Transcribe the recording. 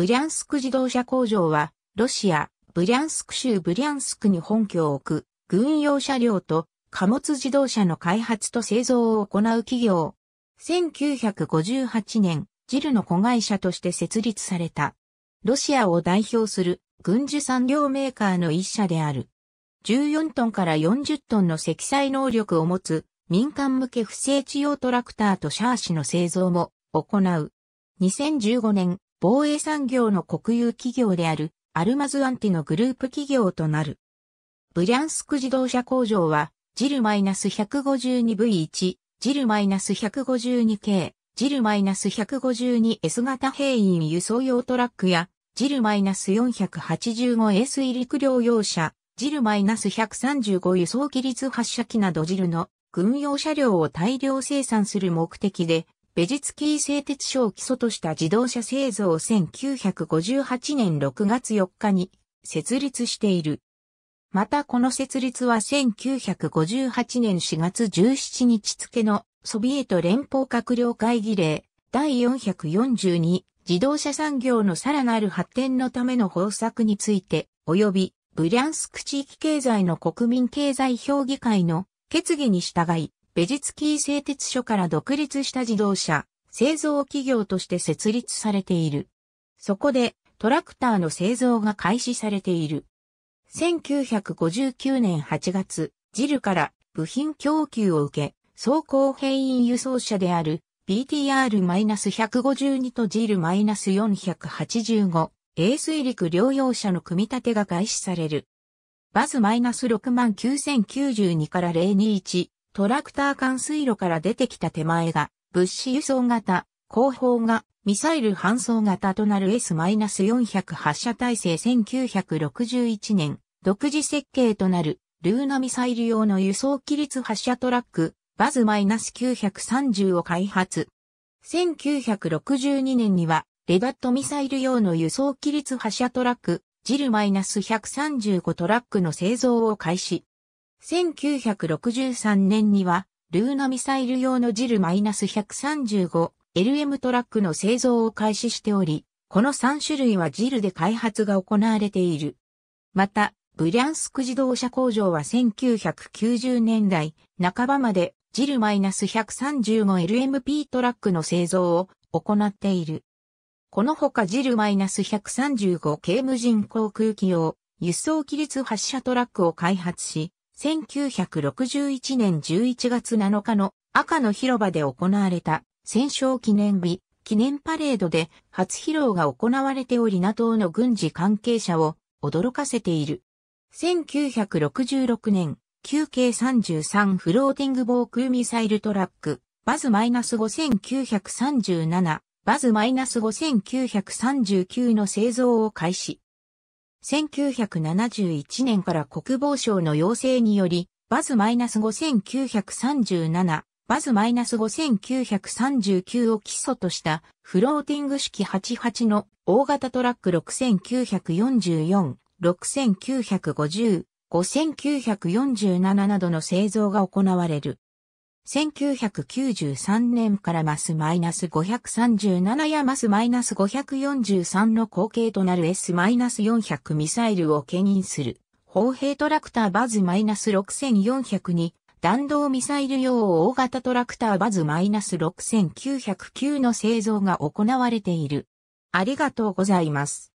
ブリャンスク自動車工場は、ロシア、ブリャンスク州ブリャンスクに本拠を置く、軍用車両と貨物自動車の開発と製造を行う企業。1958年、ジルの子会社として設立された。ロシアを代表する軍需産業メーカーの一社である。14トンから40トンの積載能力を持つ民間向け不正地用トラクターとシャーシの製造も行う。2015年、防衛産業の国有企業であるアルマズアンティのグループ企業となる。ブリャンスク自動車工場は、ジル -152V1、ジル -152K、ジル -152S 型兵員輸送用トラックや、ジル -485S 陸両用車、ジル -135 輸送機率発射機などジルの軍用車両を大量生産する目的でベジツキー製鉄所を基礎とした自動車製造を1958年6月4日に設立している。またこの設立は1958年4月17日付のソビエト連邦閣僚会議令第442自動車産業のさらなる発展のための方策について及びブリャンスク地域経済の国民経済評議会の決議に従いベジツキー製鉄所から独立した自動車、製造企業として設立されている。そこで、トラクターの製造が開始されている。1959年8月、ジルから部品供給を受け、走行変員輸送車である BTR-152 とジル -485 A 水陸両用車の組み立てが開始される。バス -69092 から021トラクター間水路から出てきた手前が物資輸送型、後方がミサイル搬送型となる S-400 発射体制1961年、独自設計となるルーナミサイル用の輸送機率発射トラック、バズ -930 を開発。1962年には、レダットミサイル用の輸送機率発射トラック、ジル -135 トラックの製造を開始。1963年には、ルーナミサイル用のジル -135LM トラックの製造を開始しており、この3種類はジルで開発が行われている。また、ブリャンスク自動車工場は1990年代半ばまでジル -135LMP トラックの製造を行っている。このほかジル -135 系無人航空機用輸送機律発射トラックを開発し、1961年11月7日の赤の広場で行われた戦勝記念日記念パレードで初披露が行われており NATO の軍事関係者を驚かせている。1966年、9K33 フローティング防空ミサイルトラック、バズ -5937、バズ -5939 の製造を開始。1971年から国防省の要請により、バズ -5937、バズ -5939 を基礎としたフローティング式88の大型トラック6944、6950、5947などの製造が行われる。1993年からマスマイナス537やマスマイナス543の後継となる S マイナス400ミサイルを牽引する砲兵トラクターバズマイナス6400に弾道ミサイル用大型トラクターバズマイナス6909の製造が行われている。ありがとうございます。